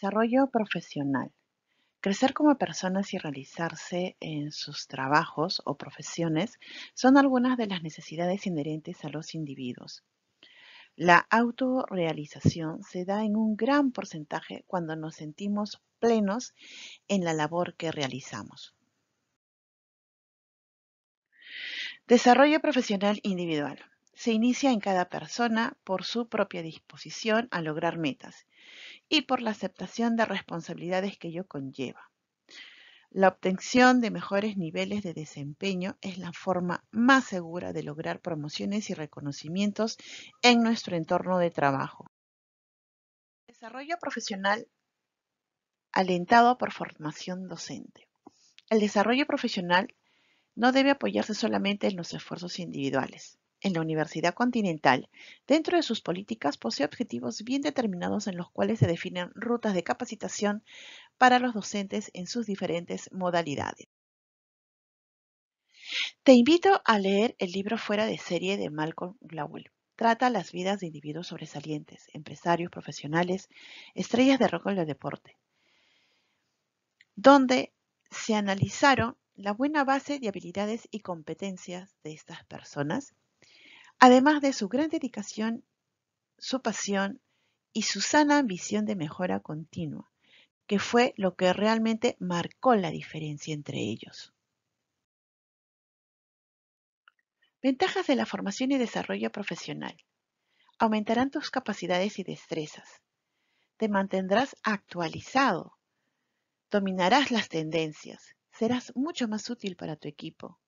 Desarrollo profesional. Crecer como personas y realizarse en sus trabajos o profesiones son algunas de las necesidades inherentes a los individuos. La autorrealización se da en un gran porcentaje cuando nos sentimos plenos en la labor que realizamos. Desarrollo profesional individual. Se inicia en cada persona por su propia disposición a lograr metas y por la aceptación de responsabilidades que ello conlleva. La obtención de mejores niveles de desempeño es la forma más segura de lograr promociones y reconocimientos en nuestro entorno de trabajo. desarrollo profesional alentado por formación docente. El desarrollo profesional no debe apoyarse solamente en los esfuerzos individuales en la Universidad Continental, dentro de sus políticas, posee objetivos bien determinados en los cuales se definen rutas de capacitación para los docentes en sus diferentes modalidades. Te invito a leer el libro Fuera de serie de Malcolm Gladwell. Trata las vidas de individuos sobresalientes, empresarios, profesionales, estrellas de rock de deporte, donde se analizaron la buena base de habilidades y competencias de estas personas además de su gran dedicación, su pasión y su sana ambición de mejora continua, que fue lo que realmente marcó la diferencia entre ellos. Ventajas de la formación y desarrollo profesional. Aumentarán tus capacidades y destrezas. Te mantendrás actualizado. Dominarás las tendencias. Serás mucho más útil para tu equipo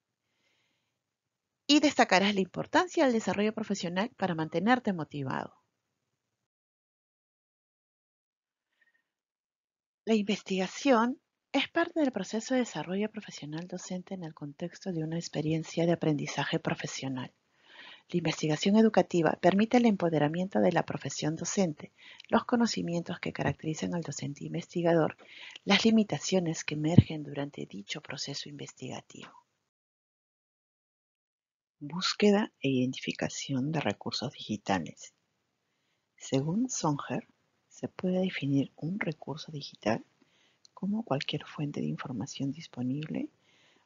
y destacarás la importancia del desarrollo profesional para mantenerte motivado. La investigación es parte del proceso de desarrollo profesional docente en el contexto de una experiencia de aprendizaje profesional. La investigación educativa permite el empoderamiento de la profesión docente, los conocimientos que caracterizan al docente investigador, las limitaciones que emergen durante dicho proceso investigativo. Búsqueda e identificación de recursos digitales. Según Songer, se puede definir un recurso digital como cualquier fuente de información disponible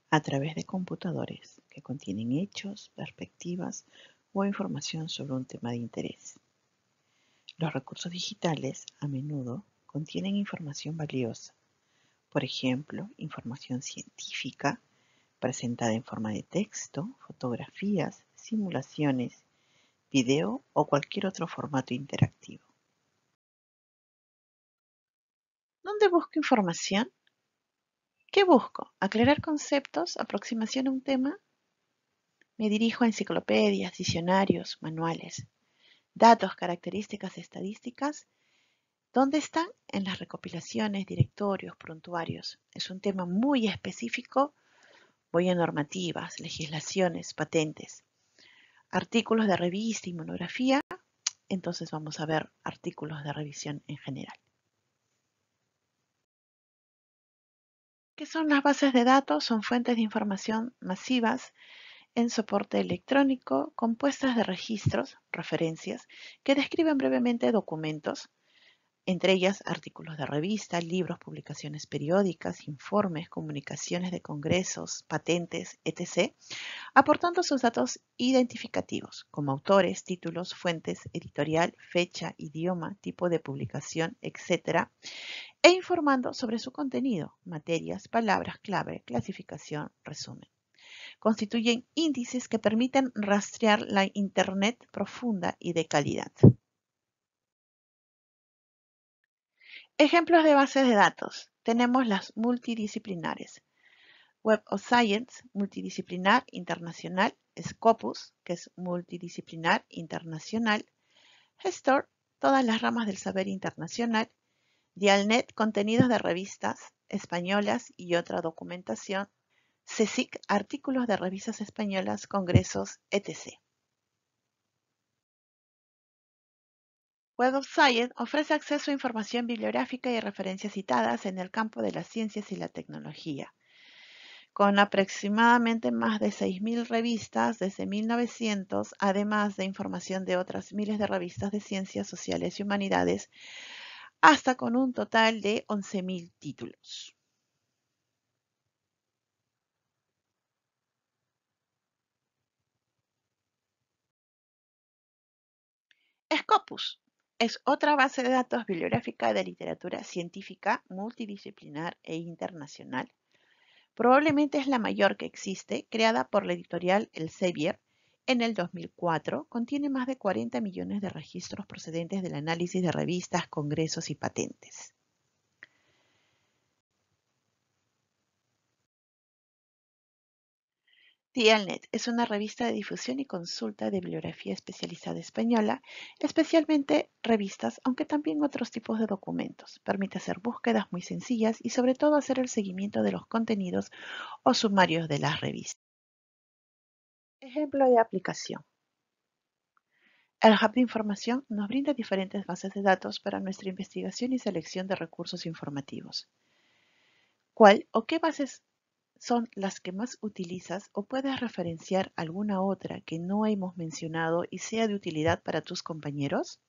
a través de computadores que contienen hechos, perspectivas o información sobre un tema de interés. Los recursos digitales a menudo contienen información valiosa, por ejemplo, información científica, presentada en forma de texto, fotografías, simulaciones, video o cualquier otro formato interactivo. ¿Dónde busco información? ¿Qué busco? ¿Aclarar conceptos? ¿Aproximación a un tema? Me dirijo a enciclopedias, diccionarios, manuales, datos, características estadísticas. ¿Dónde están? En las recopilaciones, directorios, prontuarios. Es un tema muy específico a normativas, legislaciones, patentes, artículos de revista y monografía, entonces vamos a ver artículos de revisión en general. ¿Qué son las bases de datos? Son fuentes de información masivas en soporte electrónico compuestas de registros, referencias, que describen brevemente documentos, entre ellas artículos de revista, libros, publicaciones periódicas, informes, comunicaciones de congresos, patentes, etc., aportando sus datos identificativos como autores, títulos, fuentes, editorial, fecha, idioma, tipo de publicación, etc., e informando sobre su contenido, materias, palabras clave, clasificación, resumen constituyen índices que permiten rastrear la Internet profunda y de calidad. Ejemplos de bases de datos. Tenemos las multidisciplinares. Web of Science, multidisciplinar internacional. Scopus, que es multidisciplinar internacional. Gestor, todas las ramas del saber internacional. Dialnet, contenidos de revistas españolas y otra documentación. CSIC, artículos de revistas españolas, congresos, etc. Web of Science ofrece acceso a información bibliográfica y referencias citadas en el campo de las ciencias y la tecnología. Con aproximadamente más de 6.000 revistas desde 1900, además de información de otras miles de revistas de ciencias sociales y humanidades, hasta con un total de 11.000 títulos. Scopus es otra base de datos bibliográfica de literatura científica multidisciplinar e internacional. Probablemente es la mayor que existe, creada por la editorial Elsevier en el 2004. Contiene más de 40 millones de registros procedentes del análisis de revistas, congresos y patentes. TLNET es una revista de difusión y consulta de bibliografía especializada española, especialmente revistas, aunque también otros tipos de documentos. Permite hacer búsquedas muy sencillas y sobre todo hacer el seguimiento de los contenidos o sumarios de las revistas. Ejemplo de aplicación. El Hub de Información nos brinda diferentes bases de datos para nuestra investigación y selección de recursos informativos. ¿Cuál o qué bases son las que más utilizas o puedes referenciar alguna otra que no hemos mencionado y sea de utilidad para tus compañeros?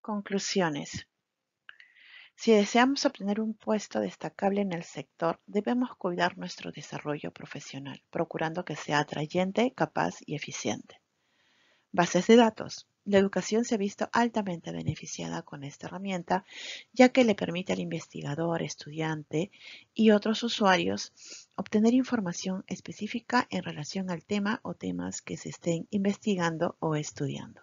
Conclusiones. Si deseamos obtener un puesto destacable en el sector, debemos cuidar nuestro desarrollo profesional, procurando que sea atrayente, capaz y eficiente. Bases de datos. La educación se ha visto altamente beneficiada con esta herramienta, ya que le permite al investigador, estudiante y otros usuarios obtener información específica en relación al tema o temas que se estén investigando o estudiando.